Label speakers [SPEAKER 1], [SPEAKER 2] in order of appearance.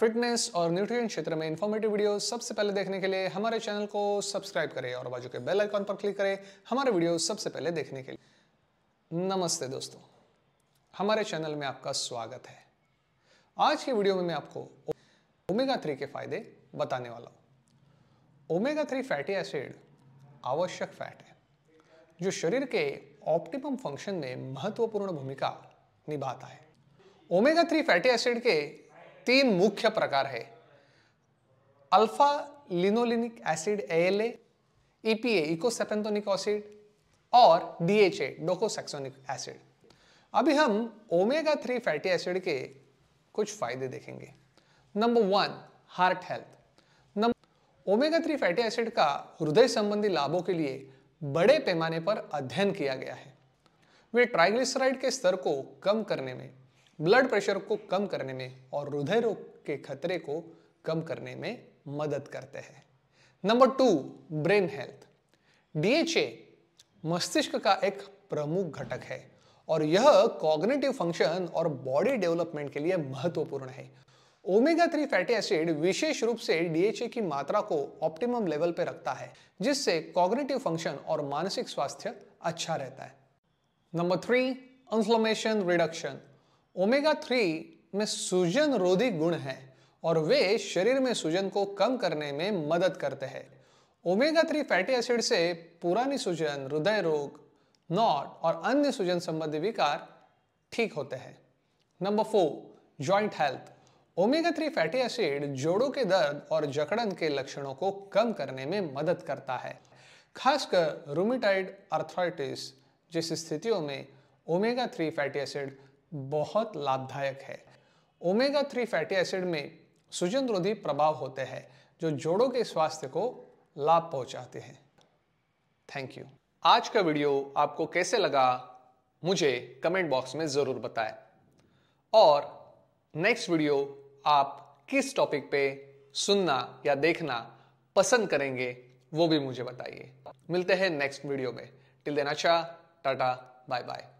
[SPEAKER 1] fitness और nutrition क्षेत्र में इन्फॉर्मेटिव वीडियो सबसे पहले देखने के लिए हमारे चैनल को सब्सक्राइब करें और बाजू के बेल आइकॉन पर क्लिक करें हमारे वीडियो सबसे पहले देखने के लिए नमस्ते दोस्तों हमारे चैनल में आपका स्वागत है आज की वीडियो में मैं आपको ओमेगा थ्री के फायदे बताने वाला हूँ ओमेगा थ्री फैटी एसिड आवश्यक फैट है जो शरीर के ऑप्टिमम फंक्शन में महत्वपूर्ण भूमिका निभाता है ओमेगा थ्री फैटी एसिड के तीन मुख्य प्रकार है alpha linolenic acid ALA EPA e eicosapentaenoic acid और डीएचए डोकोसेक्सोनिक एसिड अभी हम ओमेगा थ्री फैटी एसिड के कुछ फायदे देखेंगे number one heart health number omega three fatty acid का हृदय संबंधी लाभों के लिए बड़े पैमाने पर अध्ययन किया गया है वे ट्राइग्लिसराइड के स्तर को कम करने में ब्लड प्रेशर को कम करने में और हृदय रोग के खतरे को कम करने में मदद करते हैं number two brain health DHA मस्तिष्क का एक प्रमुख घटक है और यह कॉग्निटिव फंक्शन और बॉडी डेवलपमेंट के लिए महत्वपूर्ण है ओमेगा थ्री फैटी एसिड विशेष रूप से डीएचए की मात्रा को ऑप्टिमम लेवल पर रखता है जिससे कॉग्निटिव फंक्शन और मानसिक स्वास्थ्य अच्छा रहता है number three inflammation reduction omega three में सूजन रोधी गुण है और वे शरीर में सूजन को कम करने में मदद करते हैं ओमेगा थ्री फैटी एसिड से पुरानी सूजन हृदय रोग नॉट और अन्य सूजन संबंधी विकार ठीक होते हैं number four joint health omega three fatty acid जोड़ों के दर्द और जकड़न के लक्षणों को कम करने में मदद करता है खासकर रूमिटाइड अर्थराइटिस जैसी स्थितियों में ओमेगा थ्री फैटी एसिड बहुत लाभदायक है ओमेगा थ्री फैटी एसिड में सूजन रोधी प्रभाव होते हैं जो जोड़ों के स्वास्थ्य को लाभ पहुंचाते हैं थैंक यू आज का वीडियो आपको कैसे लगा मुझे कमेंट बॉक्स में ज़रूर बताएं और नेक्स्ट वीडियो आप किस टॉपिक पे सुनना या देखना पसंद करेंगे वो भी मुझे बताइए मिलते हैं नेक्स्ट वीडियो में टिल देन अच्छा टाटा बाय बाय